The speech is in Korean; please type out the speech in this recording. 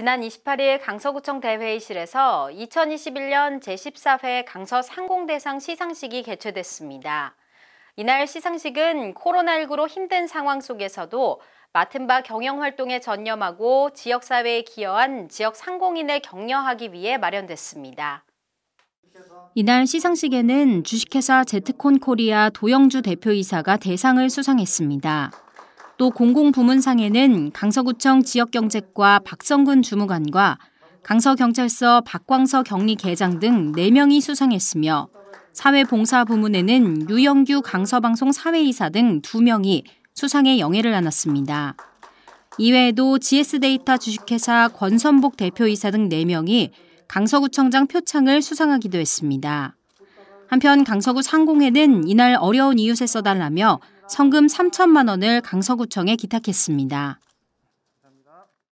지난 28일 강서구청 대회의실에서 2021년 제14회 강서 상공대상 시상식이 개최됐습니다. 이날 시상식은 코로나19로 힘든 상황 속에서도 맡은 바 경영활동에 전념하고 지역사회에 기여한 지역 상공인을 격려하기 위해 마련됐습니다. 이날 시상식에는 주식회사 제트콘 코리아 도영주 대표이사가 대상을 수상했습니다. 또 공공부문상에는 강서구청 지역경제과 박성근 주무관과 강서경찰서 박광서 경리계장 등 4명이 수상했으며 사회봉사 부문에는 유영규 강서방송 사회이사 등 2명이 수상의 영예를 안았습니다. 이외에도 GS데이터 주식회사 권선복 대표이사 등 4명이 강서구청장 표창을 수상하기도 했습니다. 한편 강서구 상공회는 이날 어려운 이웃에 써달라며 성금 3천만 원을 강서구청에 기탁했습니다.